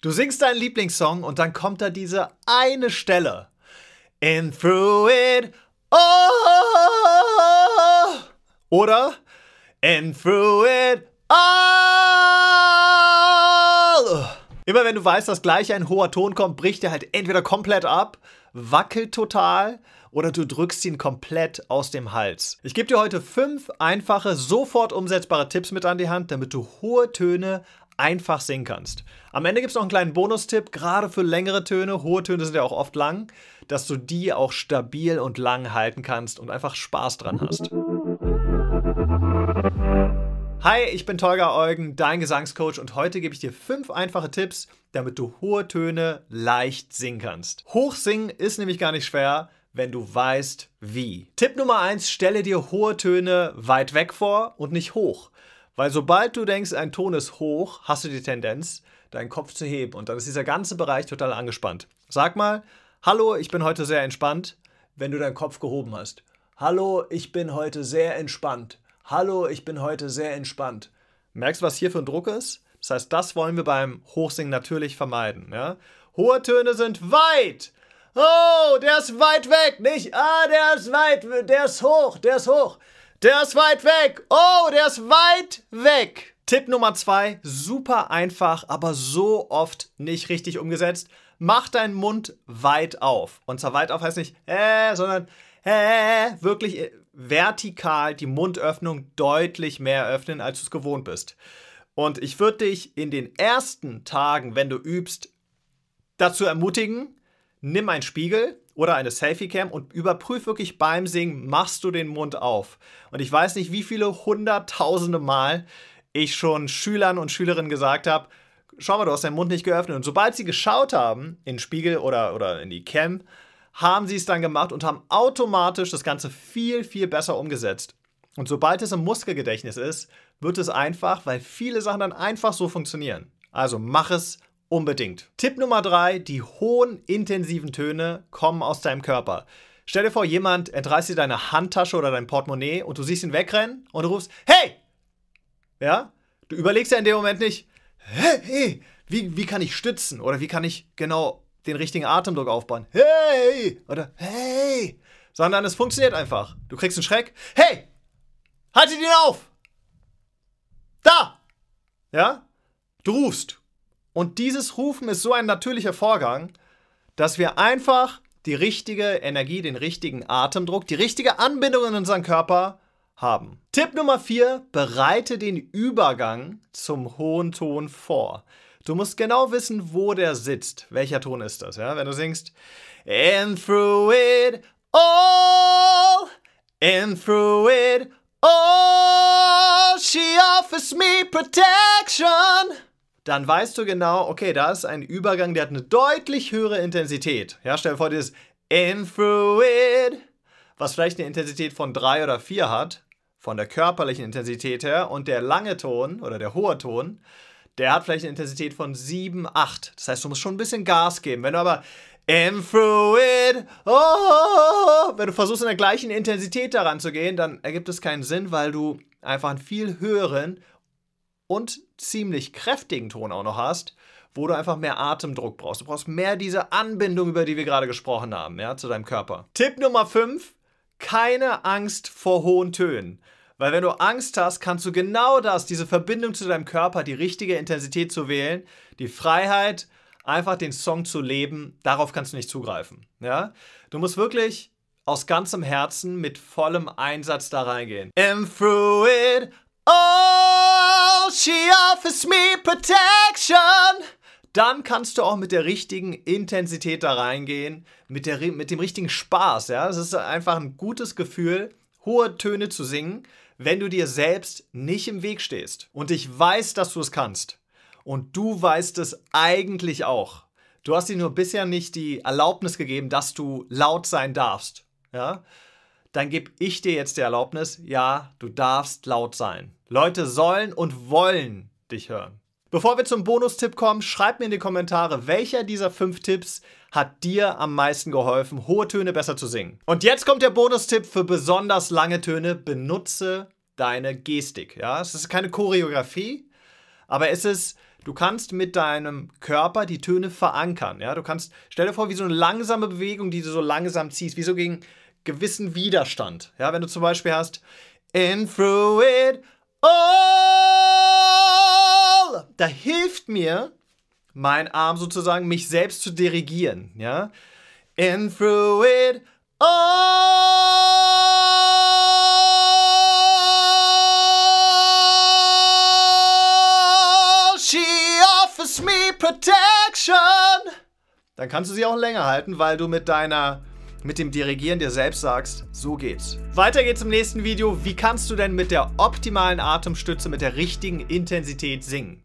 Du singst deinen Lieblingssong und dann kommt da diese eine Stelle. In through it all. Oder in through it all. Immer wenn du weißt, dass gleich ein hoher Ton kommt, bricht er halt entweder komplett ab, wackelt total oder du drückst ihn komplett aus dem Hals. Ich gebe dir heute fünf einfache, sofort umsetzbare Tipps mit an die Hand, damit du hohe Töne einfach singen kannst. Am Ende gibt es noch einen kleinen Bonustipp, gerade für längere Töne, hohe Töne sind ja auch oft lang, dass du die auch stabil und lang halten kannst und einfach Spaß dran hast. Hi, ich bin Tolga Eugen, dein Gesangscoach und heute gebe ich dir fünf einfache Tipps, damit du hohe Töne leicht singen kannst. Hochsingen ist nämlich gar nicht schwer, wenn du weißt, wie. Tipp Nummer eins: stelle dir hohe Töne weit weg vor und nicht hoch. Weil sobald du denkst, ein Ton ist hoch, hast du die Tendenz, deinen Kopf zu heben. Und dann ist dieser ganze Bereich total angespannt. Sag mal, hallo, ich bin heute sehr entspannt, wenn du deinen Kopf gehoben hast. Hallo, ich bin heute sehr entspannt. Hallo, ich bin heute sehr entspannt. Merkst du, was hier für ein Druck ist? Das heißt, das wollen wir beim Hochsingen natürlich vermeiden. Ja? Hohe Töne sind weit. Oh, der ist weit weg, nicht? Ah, der ist weit, der ist hoch, der ist hoch. Der ist weit weg. Oh, der ist weit weg. Tipp Nummer zwei, super einfach, aber so oft nicht richtig umgesetzt. Mach deinen Mund weit auf. Und zwar weit auf heißt nicht, äh, sondern äh, wirklich vertikal die Mundöffnung deutlich mehr öffnen, als du es gewohnt bist. Und ich würde dich in den ersten Tagen, wenn du übst, dazu ermutigen, nimm einen Spiegel, oder eine Selfie-Cam und überprüf wirklich beim Singen, machst du den Mund auf. Und ich weiß nicht, wie viele hunderttausende Mal ich schon Schülern und Schülerinnen gesagt habe, schau mal, du hast deinen Mund nicht geöffnet. Und sobald sie geschaut haben, in den Spiegel oder, oder in die Cam, haben sie es dann gemacht und haben automatisch das Ganze viel, viel besser umgesetzt. Und sobald es im Muskelgedächtnis ist, wird es einfach, weil viele Sachen dann einfach so funktionieren. Also mach es Unbedingt. Tipp Nummer drei: die hohen, intensiven Töne kommen aus deinem Körper. Stell dir vor, jemand entreißt dir deine Handtasche oder dein Portemonnaie und du siehst ihn wegrennen und du rufst, hey! Ja? Du überlegst ja in dem Moment nicht, hey, hey, wie, wie kann ich stützen oder wie kann ich genau den richtigen Atemdruck aufbauen? Hey! Oder hey! Sondern es funktioniert einfach. Du kriegst einen Schreck, hey! Haltet ihn auf! Da! Ja? Du rufst. Und dieses Rufen ist so ein natürlicher Vorgang, dass wir einfach die richtige Energie, den richtigen Atemdruck, die richtige Anbindung in unseren Körper haben. Tipp Nummer 4, bereite den Übergang zum hohen Ton vor. Du musst genau wissen, wo der sitzt. Welcher Ton ist das? Ja? Wenn du singst in through it all, in through it all, she offers me protection dann weißt du genau, okay, da ist ein Übergang, der hat eine deutlich höhere Intensität. Ja, stell dir vor, dieses In through it, was vielleicht eine Intensität von 3 oder 4 hat, von der körperlichen Intensität her, und der lange Ton oder der hohe Ton, der hat vielleicht eine Intensität von 7, 8. Das heißt, du musst schon ein bisschen Gas geben. Wenn du aber And through it. oh, Wenn du versuchst, in der gleichen Intensität daran zu gehen, dann ergibt es keinen Sinn, weil du einfach einen viel höheren und ziemlich kräftigen Ton auch noch hast, wo du einfach mehr Atemdruck brauchst. Du brauchst mehr diese Anbindung, über die wir gerade gesprochen haben, ja, zu deinem Körper. Tipp Nummer 5, keine Angst vor hohen Tönen. Weil wenn du Angst hast, kannst du genau das, diese Verbindung zu deinem Körper, die richtige Intensität zu wählen, die Freiheit, einfach den Song zu leben, darauf kannst du nicht zugreifen. Ja? Du musst wirklich aus ganzem Herzen mit vollem Einsatz da reingehen. And through it Oh, she offers me protection. Dann kannst du auch mit der richtigen Intensität da reingehen, mit, der, mit dem richtigen Spaß. Ja, es ist einfach ein gutes Gefühl, hohe Töne zu singen, wenn du dir selbst nicht im Weg stehst. Und ich weiß, dass du es kannst. Und du weißt es eigentlich auch. Du hast dir nur bisher nicht die Erlaubnis gegeben, dass du laut sein darfst. Ja? dann gebe ich dir jetzt die Erlaubnis, ja, du darfst laut sein. Leute sollen und wollen dich hören. Bevor wir zum Bonustipp kommen, schreib mir in die Kommentare, welcher dieser fünf Tipps hat dir am meisten geholfen, hohe Töne besser zu singen. Und jetzt kommt der Bonustipp für besonders lange Töne. Benutze deine Gestik. Ja, es ist keine Choreografie, aber es ist, du kannst mit deinem Körper die Töne verankern. Ja, du kannst, stell dir vor, wie so eine langsame Bewegung, die du so langsam ziehst, wie so gegen gewissen Widerstand. Ja, wenn du zum Beispiel hast, in through it all, da hilft mir mein Arm sozusagen, mich selbst zu dirigieren. Ja, in through it all. She offers me protection. Dann kannst du sie auch länger halten, weil du mit deiner mit dem Dirigieren dir selbst sagst, so geht's. Weiter geht's im nächsten Video, wie kannst du denn mit der optimalen Atemstütze mit der richtigen Intensität singen?